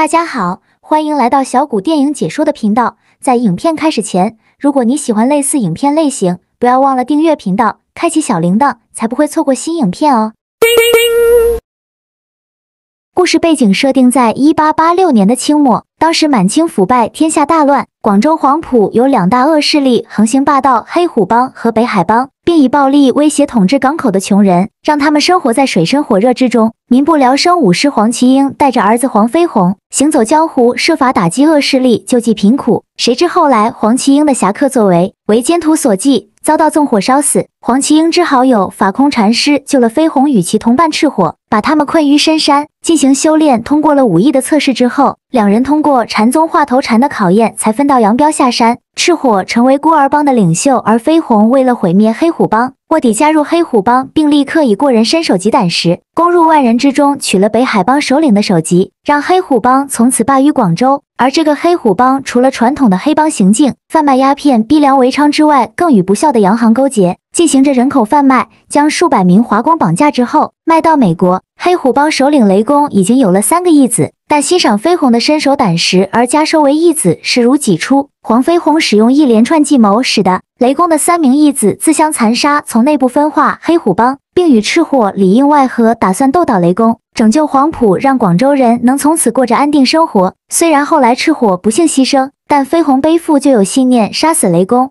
大家好，欢迎来到小谷电影解说的频道。在影片开始前，如果你喜欢类似影片类型，不要忘了订阅频道，开启小铃铛，才不会错过新影片哦。故事背景设定在一八八六年的清末，当时满清腐败，天下大乱，广州黄埔有两大恶势力横行霸道：黑虎帮和北海帮。并以暴力威胁统治港口的穷人，让他们生活在水深火热之中，民不聊生。武师黄麒英带着儿子黄飞鸿行走江湖，设法打击恶势力，救济贫苦。谁知后来黄麒英的侠客作为为奸徒所计，遭到纵火烧死。黄麒英之好友法空禅师救了飞鸿与其同伴赤火，把他们困于深山进行修炼。通过了武艺的测试之后，两人通过禅宗化头禅的考验，才分道扬镳下山。赤火成为孤儿帮的领袖，而飞鸿为了毁灭黑虎帮，卧底加入黑虎帮，并立刻以过人身手及胆识攻入万人之中，取了北海帮首领的首级，让黑虎帮从此霸于广州。而这个黑虎帮除了传统的黑帮行径，贩卖鸦片、逼良为娼之外，更与不肖的洋行勾结。进行着人口贩卖，将数百名华工绑架之后卖到美国。黑虎帮首领雷公已经有了三个义子，但欣赏飞鸿的身手胆识而加收为义子，视如己出。黄飞鸿使用一连串计谋，使得雷公的三名义子自相残杀，从内部分化黑虎帮，并与赤火里应外合，打算斗倒雷公，拯救黄埔，让广州人能从此过着安定生活。虽然后来赤火不幸牺牲，但飞鸿背负就有信念，杀死雷公。